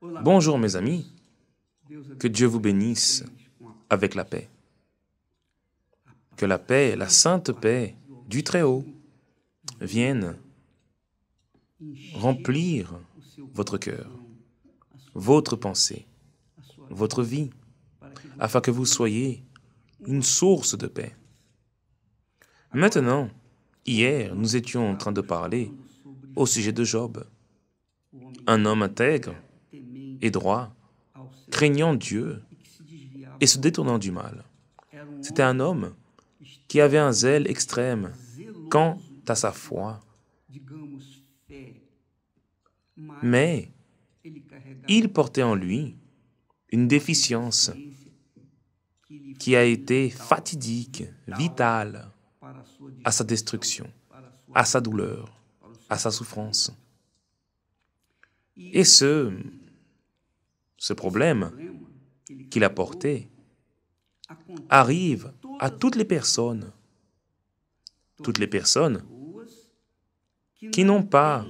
Bonjour mes amis, que Dieu vous bénisse avec la paix. Que la paix, la sainte paix du Très-Haut, vienne remplir votre cœur, votre pensée, votre vie, afin que vous soyez une source de paix. Maintenant, hier, nous étions en train de parler au sujet de Job, un homme intègre et droit, craignant Dieu et se détournant du mal. C'était un homme qui avait un zèle extrême quant à sa foi. Mais il portait en lui une déficience qui a été fatidique, vitale à sa destruction, à sa douleur, à sa souffrance. Et ce, ce problème qu'il a porté arrive à toutes les personnes, toutes les personnes qui n'ont pas,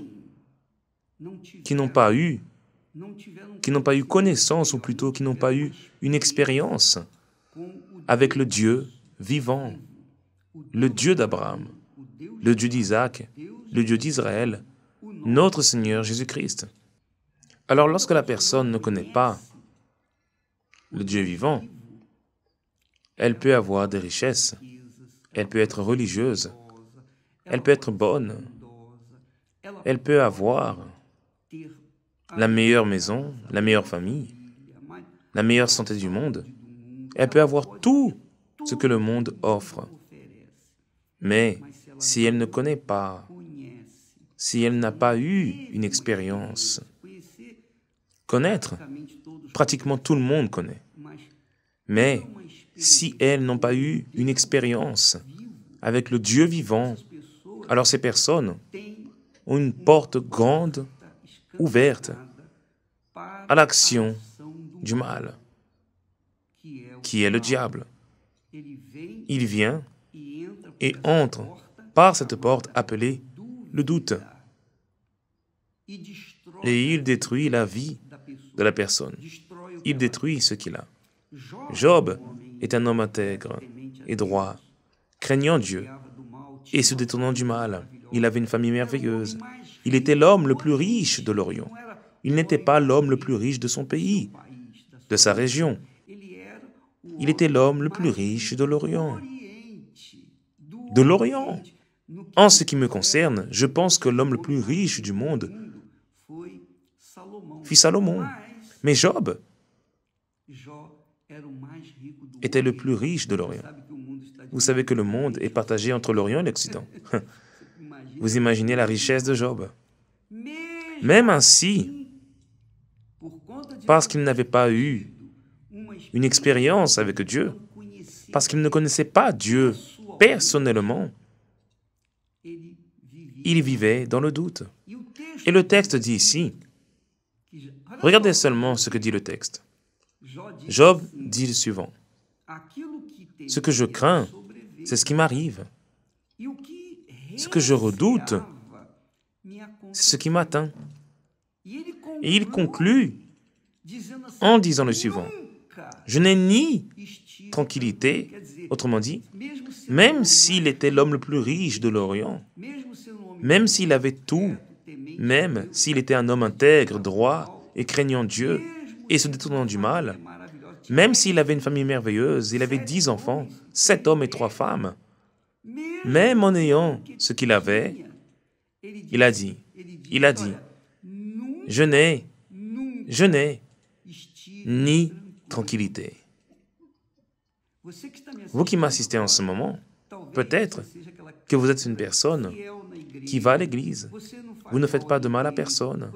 qui n'ont pas eu, qui n'ont pas eu connaissance ou plutôt qui n'ont pas eu une expérience avec le Dieu vivant, le Dieu d'Abraham, le Dieu d'Isaac, le Dieu d'Israël, notre Seigneur Jésus-Christ. Alors lorsque la personne ne connaît pas le Dieu vivant, elle peut avoir des richesses, elle peut être religieuse, elle peut être bonne, elle peut avoir la meilleure maison, la meilleure famille, la meilleure santé du monde. Elle peut avoir tout ce que le monde offre. Mais si elle ne connaît pas, si elle n'a pas eu une expérience connaître. Pratiquement tout le monde connaît. Mais si elles n'ont pas eu une expérience avec le Dieu vivant, alors ces personnes ont une porte grande ouverte à l'action du mal, qui est le diable. Il vient et entre par cette porte appelée le doute. Et il détruit la vie de la personne. Il détruit ce qu'il a. Job est un homme intègre et droit, craignant Dieu et se détournant du mal. Il avait une famille merveilleuse. Il était l'homme le plus riche de l'Orient. Il n'était pas l'homme le plus riche de son pays, de sa région. Il était l'homme le plus riche de l'Orient. De l'Orient. En ce qui me concerne, je pense que l'homme le plus riche du monde fut Salomon. Mais Job était le plus riche de l'Orient. Vous savez que le monde est partagé entre l'Orient et l'Occident. Hum. Vous imaginez la richesse de Job. Même ainsi, parce qu'il n'avait pas eu une expérience avec Dieu, parce qu'il ne connaissait pas Dieu personnellement, il vivait dans le doute. E et le texte dit ici Regardez seulement ce que dit le texte. Job dit le suivant. Ce que je crains, c'est ce qui m'arrive. Ce que je redoute, c'est ce qui m'atteint. Et il conclut en disant le suivant. Je n'ai ni tranquillité, autrement dit, même s'il était l'homme le plus riche de l'Orient, même s'il avait tout, même s'il était un homme intègre, droit, et craignant Dieu et se détournant du mal, même s'il avait une famille merveilleuse, il avait dix enfants, sept hommes et trois femmes, même en ayant ce qu'il avait, il a dit, il a dit, je n'ai, je n'ai ni tranquillité. Vous qui m'assistez en ce moment, peut-être que vous êtes une personne qui va à l'église. Vous ne faites pas de mal à personne.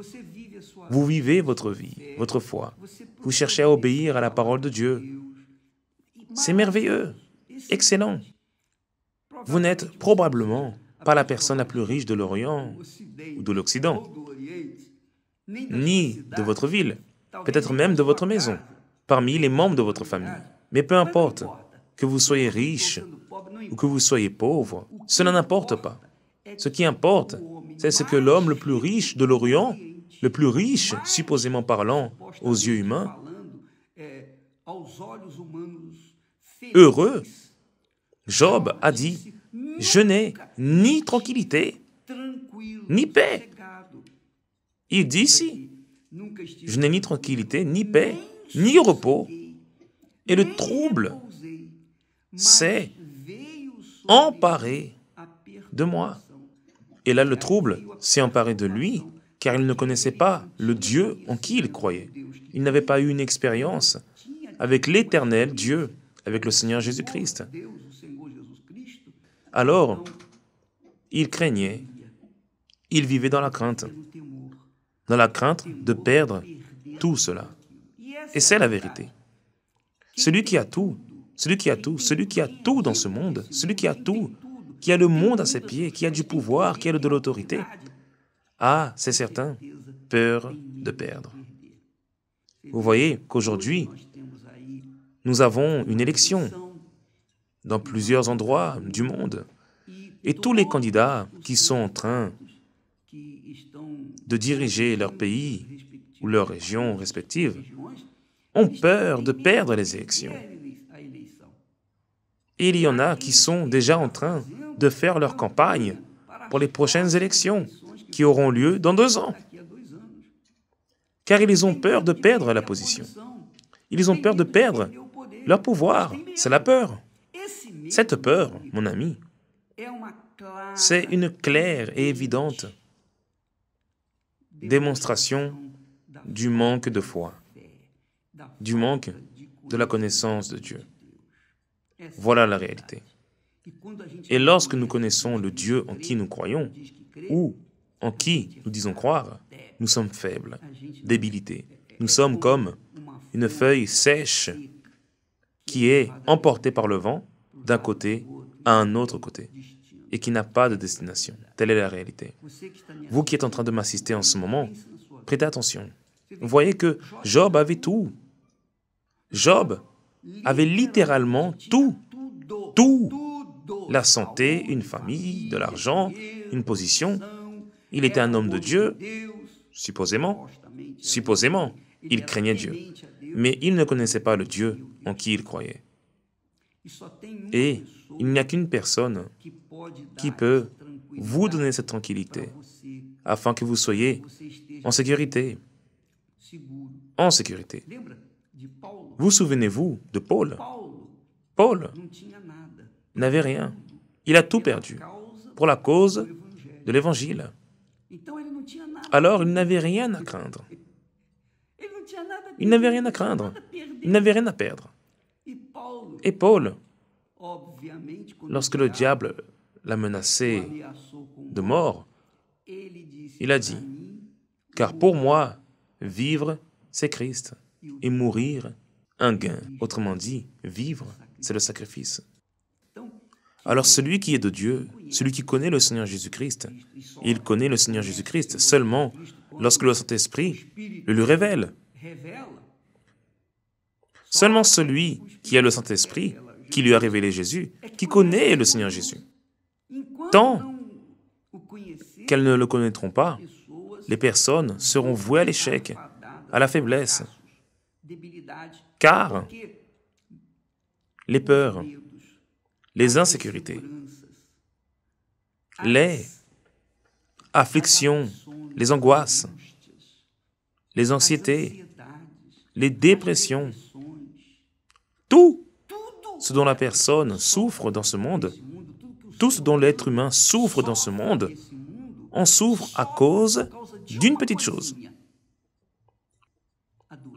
Vous vivez votre vie, votre foi. Vous cherchez à obéir à la parole de Dieu. C'est merveilleux, excellent. Vous n'êtes probablement pas la personne la plus riche de l'Orient ou de l'Occident, ni de votre ville, peut-être même de votre maison, parmi les membres de votre famille. Mais peu importe que vous soyez riche ou que vous soyez pauvre, cela n'importe pas. Ce qui importe, c'est ce que l'homme le plus riche de l'Orient le plus riche, supposément parlant, aux yeux humains, heureux, Job a dit, je n'ai ni tranquillité, ni paix. Il dit ici, je n'ai ni tranquillité, ni paix, ni repos. Et le trouble s'est emparé de moi. Et là, le trouble s'est emparé de lui car ils ne connaissaient pas le Dieu en qui ils croyaient. Ils n'avaient pas eu une expérience avec l'éternel Dieu, avec le Seigneur Jésus-Christ. Alors, ils craignaient, ils vivaient dans la crainte, dans la crainte de perdre tout cela. Et c'est la vérité. Celui qui a tout, celui qui a tout, celui qui a tout dans ce monde, celui qui a tout, qui a le monde à ses pieds, qui a du pouvoir, qui a de l'autorité, ah, c'est certain, peur de perdre. Vous voyez qu'aujourd'hui, nous avons une élection dans plusieurs endroits du monde. Et tous les candidats qui sont en train de diriger leur pays ou leur région respective ont peur de perdre les élections. Et il y en a qui sont déjà en train de faire leur campagne pour les prochaines élections qui auront lieu dans deux ans. Car ils ont peur de perdre la position. Ils ont peur de perdre leur pouvoir. C'est la peur. Cette peur, mon ami, c'est une claire et évidente démonstration du manque de foi, du manque de la connaissance de Dieu. Voilà la réalité. Et lorsque nous connaissons le Dieu en qui nous croyons, ou en qui nous disons croire, nous sommes faibles, débilités. Nous sommes comme une feuille sèche qui est emportée par le vent d'un côté à un autre côté et qui n'a pas de destination. Telle est la réalité. Vous qui êtes en train de m'assister en ce moment, prêtez attention. Vous voyez que Job avait tout. Job avait littéralement tout. Tout. La santé, une famille, de l'argent, une position, il était un homme de Dieu, supposément. Supposément, il craignait Dieu. Mais il ne connaissait pas le Dieu en qui il croyait. Et il n'y a qu'une personne qui peut vous donner cette tranquillité afin que vous soyez en sécurité. En sécurité. Vous souvenez-vous de Paul Paul n'avait rien. Il a tout perdu pour la cause de l'Évangile. Alors il n'avait rien à craindre. Il n'avait rien à craindre. Il n'avait rien à perdre. E et Paul, lorsque le diable l'a menacé de mort, il a dit, car pour moi, vivre, c'est Christ, et mourir, un gain. Autrement dit, vivre, c'est le sacrifice. Alors celui qui est de Dieu, celui qui connaît le Seigneur Jésus-Christ, il connaît le Seigneur Jésus-Christ seulement lorsque le Saint-Esprit le lui révèle. Seulement celui qui a le Saint-Esprit, qui lui a révélé Jésus, qui connaît le Seigneur Jésus. Tant qu'elles ne le connaîtront pas, les personnes seront vouées à l'échec, à la faiblesse, car les peurs, les insécurités, les afflictions, les angoisses, les anxiétés, les dépressions, tout ce dont la personne souffre dans ce monde, tout ce dont l'être humain souffre dans ce monde, on souffre à cause d'une petite chose,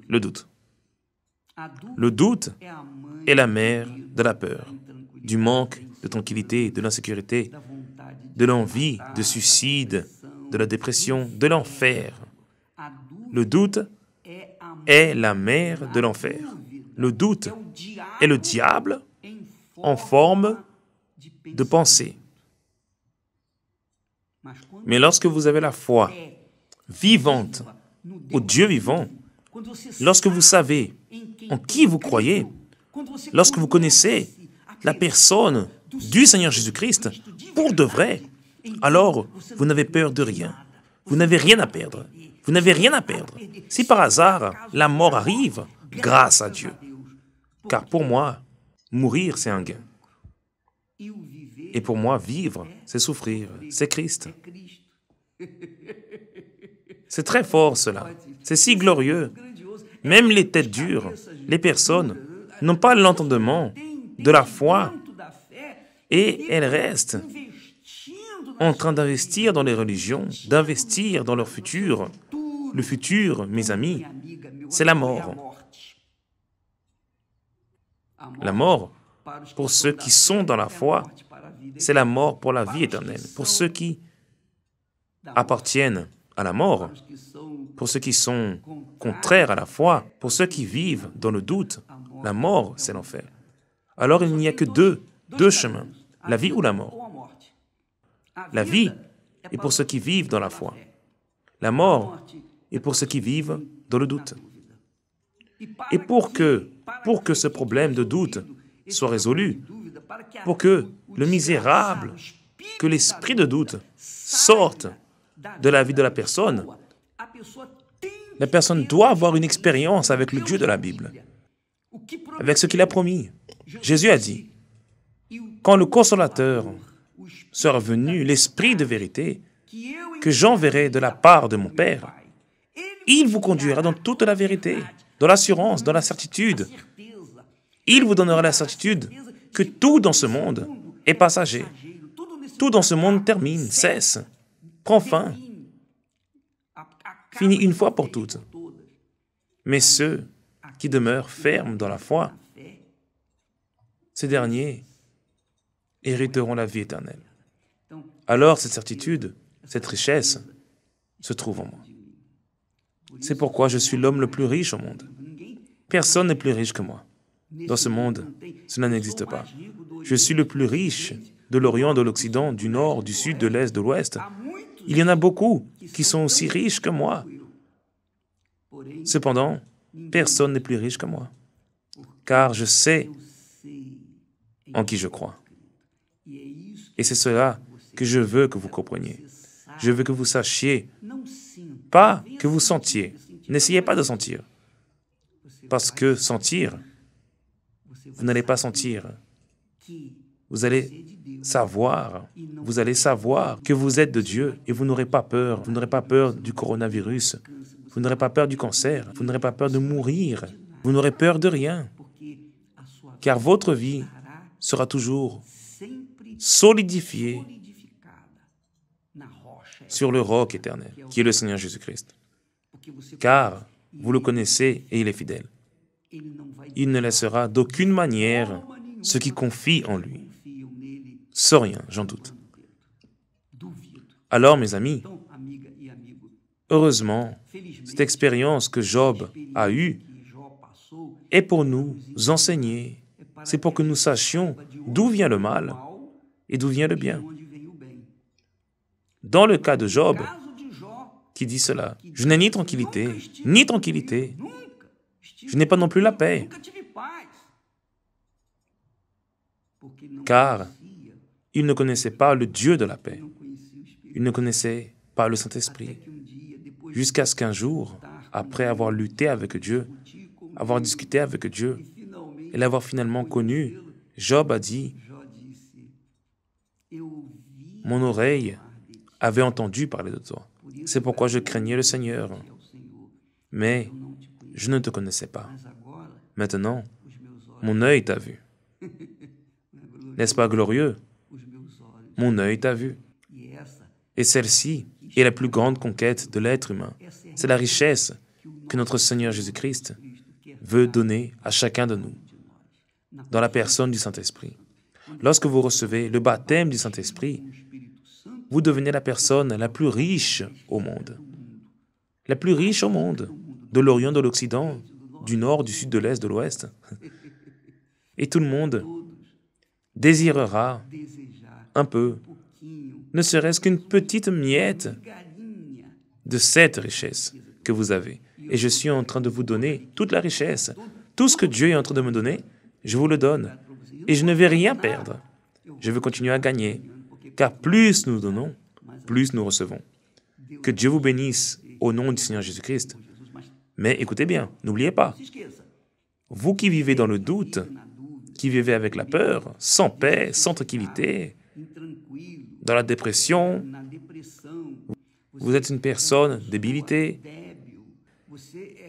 le doute. Le doute est la mère de la peur du manque de tranquillité, de l'insécurité, de l'envie, de suicide, de la dépression, de l'enfer. Le doute est la mère de l'enfer. Le doute est le diable en forme de pensée. Mais lorsque vous avez la foi vivante au Dieu vivant, lorsque vous savez en qui vous croyez, lorsque vous connaissez la personne du Seigneur Jésus-Christ pour de vrai, alors vous n'avez peur de rien. Vous n'avez rien à perdre. Vous n'avez rien à perdre. Si par hasard la mort arrive, grâce à Dieu. Car pour moi, mourir, c'est un gain. Et pour moi, vivre, c'est souffrir, c'est Christ. C'est très fort cela. C'est si glorieux. Même les têtes dures, les personnes n'ont pas l'entendement de la foi et elles restent en train d'investir dans les religions, d'investir dans leur futur. Le futur, mes amis, c'est la mort. La mort, pour ceux qui sont dans la foi, c'est la mort pour la vie éternelle. Pour ceux qui appartiennent à la mort, pour ceux qui sont contraires à la foi, pour ceux qui vivent dans le doute, la mort, c'est l'enfer alors il n'y a que deux, deux chemins, la vie ou la mort. La vie est pour ceux qui vivent dans la foi. La mort est pour ceux qui vivent dans le doute. Et pour que, pour que ce problème de doute soit résolu, pour que le misérable, que l'esprit de doute sorte de la vie de la personne, la personne doit avoir une expérience avec le Dieu de la Bible, avec ce qu'il a promis. Jésus a dit, quand le consolateur sera venu, l'Esprit de vérité, que j'enverrai de la part de mon Père, il vous conduira dans toute la vérité, dans l'assurance, dans la certitude. Il vous donnera la certitude que tout dans ce monde est passager. Tout dans ce monde termine, cesse, prend fin, finit une fois pour toutes. Mais ceux qui demeurent fermes dans la foi ces derniers hériteront la vie éternelle. Alors cette certitude, cette richesse se trouve en moi. C'est pourquoi je suis l'homme le plus riche au monde. Personne n'est plus riche que moi. Dans ce monde, cela n'existe pas. Je suis le plus riche de l'Orient, de l'Occident, du Nord, du Sud, de l'Est, de l'Ouest. Il y en a beaucoup qui sont aussi riches que moi. Cependant, personne n'est plus riche que moi, car je sais en qui je crois. Et c'est cela que je veux que vous compreniez. Je veux que vous sachiez, pas que vous sentiez. N'essayez pas de sentir. Parce que sentir, vous n'allez pas sentir. Vous allez savoir, vous allez savoir que vous êtes de Dieu et vous n'aurez pas peur. Vous n'aurez pas peur du coronavirus. Vous n'aurez pas peur du cancer. Vous n'aurez pas peur de mourir. Vous n'aurez peur de rien. Car votre vie sera toujours solidifié sur le roc éternel, qui est le Seigneur Jésus-Christ. Car vous le connaissez et il est fidèle. Il ne laissera d'aucune manière ce qui confie en lui. Sans rien, j'en doute. Alors, mes amis, e heureusement, cette expérience que Job a eue est pour nous enseigner c'est pour que nous sachions d'où vient le mal et d'où vient le bien. Dans le cas de Job, qui dit cela, je n'ai ni tranquillité, ni tranquillité. Je n'ai pas non plus la paix. Car il ne connaissait pas le Dieu de la paix. Il ne connaissait pas le Saint-Esprit. Jusqu'à ce qu'un jour, après avoir lutté avec Dieu, avoir discuté avec Dieu, et l'avoir finalement connu, Job a dit, mon oreille avait entendu parler de toi. C'est pourquoi je craignais le Seigneur. Mais je ne te connaissais pas. Maintenant, mon œil t'a vu. N'est-ce pas glorieux Mon œil t'a vu. Et celle-ci est la plus grande conquête de l'être humain. C'est la richesse que notre Seigneur Jésus-Christ veut donner à chacun de nous dans la personne du Saint-Esprit. Lorsque vous recevez le baptême du Saint-Esprit, vous devenez la personne la plus riche au monde. La plus riche au monde, de l'Orient, de l'Occident, du Nord, du Sud, de l'Est, de l'Ouest. Et tout le monde désirera un peu, ne serait-ce qu'une petite miette de cette richesse que vous avez. Et je suis en train de vous donner toute la richesse, tout ce que Dieu est en train de me donner, je vous le donne, et je ne vais rien perdre. Je veux continuer à gagner, car plus nous donnons, plus nous recevons. Que Dieu vous bénisse au nom du Seigneur Jésus-Christ. Mais écoutez bien, n'oubliez pas, vous qui vivez dans le doute, qui vivez avec la peur, sans paix, sans tranquillité, dans la dépression, vous êtes une personne débilitée.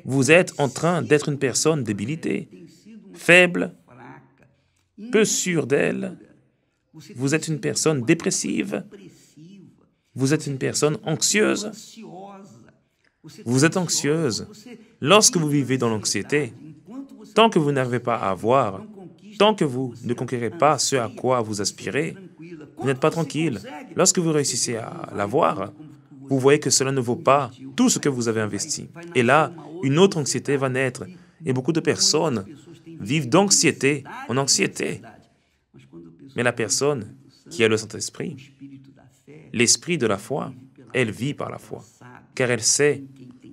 Vous êtes en train d'être une personne débilitée, faible, peu sûr d'elle. Vous êtes une personne dépressive. Vous êtes une personne anxieuse. Vous êtes anxieuse. Lorsque vous vivez dans l'anxiété, tant que vous n'arrivez pas à avoir, tant que vous ne conquérez pas ce à quoi vous aspirez, vous n'êtes pas tranquille. Lorsque vous réussissez à l'avoir, vous voyez que cela ne vaut pas tout ce que vous avez investi. Et là, une autre anxiété va naître. Et beaucoup de personnes vivent d'anxiété, en anxiété. Mais la personne qui a le Saint-Esprit, l'esprit de la foi, elle vit par la foi, car elle sait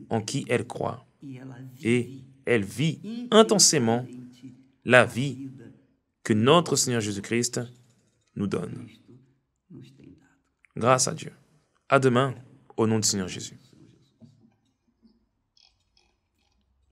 en qui elle croit. Et elle vit intensément la vie que notre Seigneur Jésus-Christ nous donne. Grâce à Dieu. À demain, au nom du Seigneur Jésus.